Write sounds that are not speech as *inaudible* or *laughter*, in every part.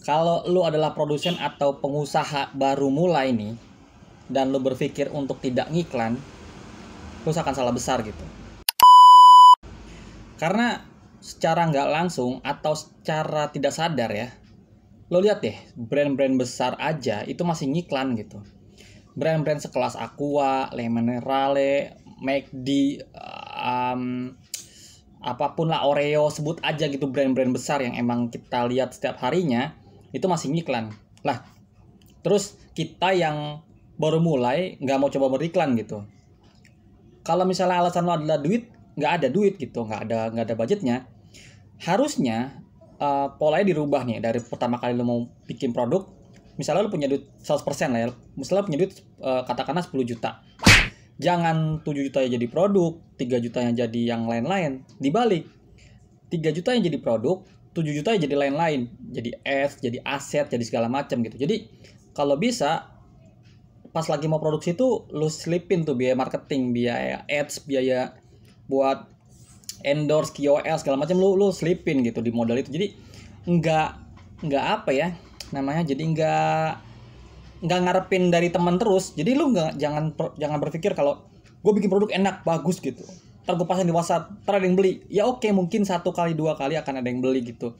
kalau lu adalah produsen atau pengusaha baru mulai nih dan lu berpikir untuk tidak ngiklan lu akan salah besar gitu karena secara nggak langsung atau secara tidak sadar ya lo lihat deh brand-brand besar aja itu masih ngiklan gitu brand-brand sekelas Aqua, Le Minerale, McD, um, apapun lah Oreo sebut aja gitu brand-brand besar yang emang kita lihat setiap harinya itu masih ngiklan lah terus kita yang baru mulai nggak mau coba beriklan gitu kalau misalnya alasan lo adalah duit nggak ada duit gitu nggak ada nggak ada budgetnya harusnya uh, polanya dirubah nih dari pertama kali lo mau bikin produk misalnya lo punya duit 100% lah ya misalnya lo punya duit uh, katakanlah 10 juta jangan 7 juta jadi produk 3 juta yang jadi yang lain-lain dibalik 3 juta yang jadi produk 7 juta ya jadi lain-lain jadi S jadi aset jadi segala macam gitu jadi kalau bisa pas lagi mau produksi itu lu selipin tuh biaya marketing biaya ads biaya buat endorse KOL segala macam lu lu selipin gitu di modal itu jadi nggak nggak apa ya namanya jadi nggak nggak ngarepin dari teman terus jadi lu nggak jangan jangan berpikir kalau gue bikin produk enak bagus gitu ntar gue pasang di WhatsApp ntar ada yang beli ya oke okay, mungkin satu kali dua kali akan ada yang beli gitu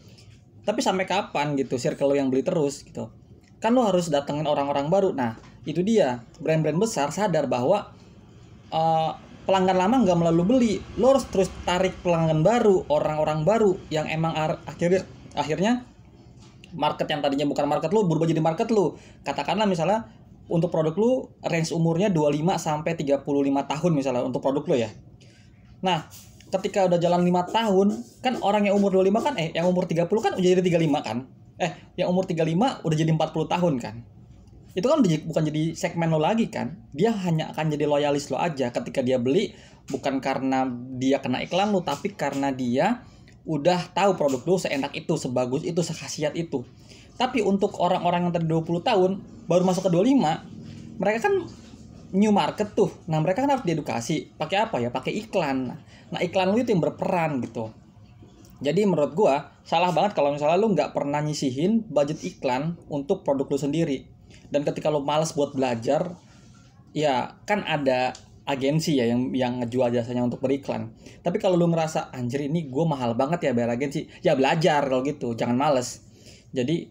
tapi sampai kapan gitu circle lo yang beli terus gitu kan lo harus datengin orang-orang baru nah itu dia brand-brand besar sadar bahwa uh, pelanggan lama nggak melalui beli lo harus terus tarik pelanggan baru orang-orang baru yang emang akhirnya akhirnya market yang tadinya bukan market lo berubah jadi market lo katakanlah misalnya untuk produk lu range umurnya 25 sampai 35 tahun misalnya untuk produk lu ya Nah, ketika udah jalan 5 tahun, kan orang yang umur 25 kan eh yang umur 30 kan udah jadi 35 kan? Eh, yang umur 35 udah jadi 40 tahun kan? Itu kan bukan jadi segmen lo lagi kan? Dia hanya akan jadi loyalis lo aja ketika dia beli bukan karena dia kena iklan lo tapi karena dia udah tahu produk lo seenak itu, sebagus itu, sekhasiat itu. Tapi untuk orang-orang yang tadi 20 tahun baru masuk ke 25, mereka kan new market tuh. Nah, mereka kan harus diedukasi. Pakai apa ya? Pakai iklan. Nah, iklan lu itu yang berperan gitu. Jadi menurut gua salah banget kalau misalnya lu nggak pernah nyisihin budget iklan untuk produk lu sendiri. Dan ketika lu males buat belajar, ya kan ada agensi ya yang yang ngejual jasanya untuk beriklan. Tapi kalau lu ngerasa anjir ini gue mahal banget ya bayar agensi, ya belajar kalau gitu, jangan males. Jadi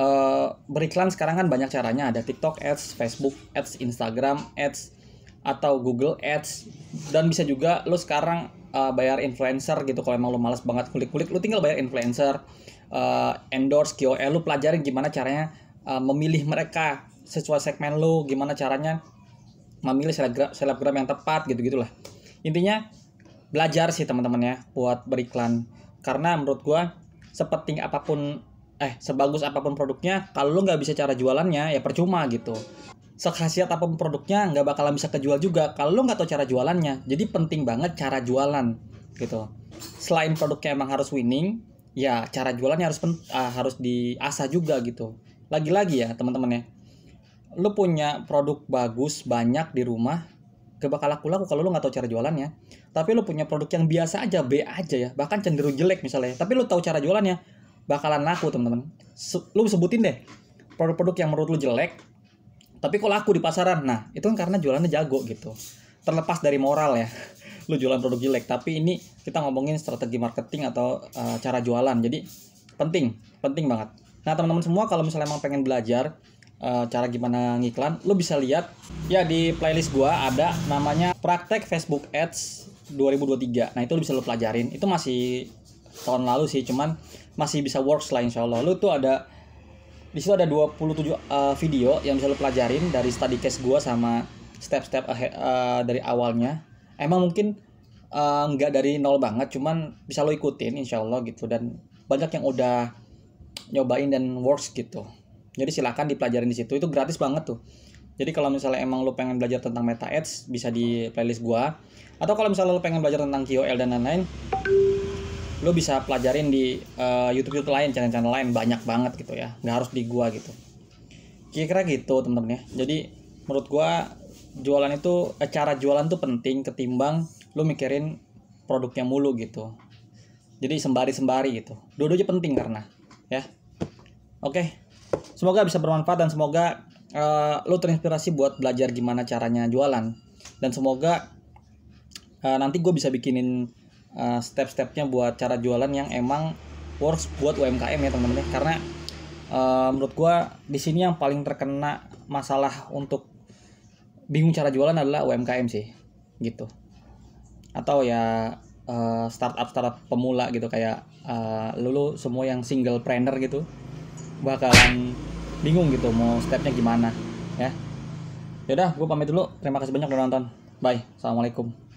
Eh, beriklan sekarang kan banyak caranya ada TikTok ads, Facebook ads, Instagram ads atau Google ads dan bisa juga lo sekarang uh, bayar influencer gitu kalau emang lo malas banget kulik-kulik lo tinggal bayar influencer uh, endorse KOL lo pelajarin gimana caranya uh, memilih mereka sesuai segmen lo gimana caranya memilih selebgram, selebgram yang tepat gitu gitulah intinya belajar sih teman-teman ya buat beriklan karena menurut gue sepenting apapun eh sebagus apapun produknya kalau lu nggak bisa cara jualannya ya percuma gitu sekhasiat apapun produknya nggak bakalan bisa kejual juga kalau lu nggak tahu cara jualannya jadi penting banget cara jualan gitu selain produknya emang harus winning ya cara jualannya harus pen, uh, harus diasah juga gitu lagi-lagi ya teman-teman ya lu punya produk bagus banyak di rumah gak bakal laku laku kalau lu nggak tahu cara jualannya tapi lu punya produk yang biasa aja B aja ya bahkan cenderung jelek misalnya tapi lu tahu cara jualannya bakalan laku teman-teman Se lu sebutin deh produk-produk yang menurut lu jelek tapi kok laku di pasaran nah itu kan karena jualannya jago gitu terlepas dari moral ya *laughs* lu jualan produk jelek tapi ini kita ngomongin strategi marketing atau uh, cara jualan jadi penting penting banget nah teman-teman semua kalau misalnya emang pengen belajar uh, cara gimana ngiklan lu bisa lihat ya di playlist gua ada namanya praktek Facebook Ads 2023 nah itu lu bisa lu pelajarin itu masih tahun lalu sih cuman masih bisa works lah insya Allah lu tuh ada di situ ada 27 uh, eh, video yang bisa lu pelajarin dari study case gua sama step-step uh, dari awalnya emang mungkin eh, nggak uh, dari nol banget cuman bisa lo ikutin insya Allah gitu dan banyak yang udah nyobain dan works gitu jadi silahkan dipelajarin di situ itu gratis banget tuh jadi kalau misalnya emang lo pengen belajar tentang meta ads bisa di playlist gua atau kalau misalnya lo pengen belajar tentang QOL dan lain-lain lo bisa pelajarin di uh, eh, YouTube YouTube lain channel-channel lain banyak banget gitu ya nggak harus di gua gitu kira-kira gitu temen-temen ya jadi menurut gua jualan itu eh, cara jualan tuh penting ketimbang lo mikirin produknya mulu gitu jadi sembari-sembari gitu dua-duanya penting karena ya oke semoga bisa bermanfaat dan semoga uh, lo terinspirasi buat belajar gimana caranya jualan dan semoga uh, nanti gue bisa bikinin uh, step-stepnya buat cara jualan yang emang works buat UMKM ya teman-teman ya. Karena uh, menurut gua di sini yang paling terkena masalah untuk bingung cara jualan adalah UMKM sih. Gitu. Atau ya uh, startup startup pemula gitu kayak uh, lulu semua yang single planner gitu bakalan bingung gitu mau stepnya gimana ya yaudah gue pamit dulu terima kasih banyak udah nonton bye assalamualaikum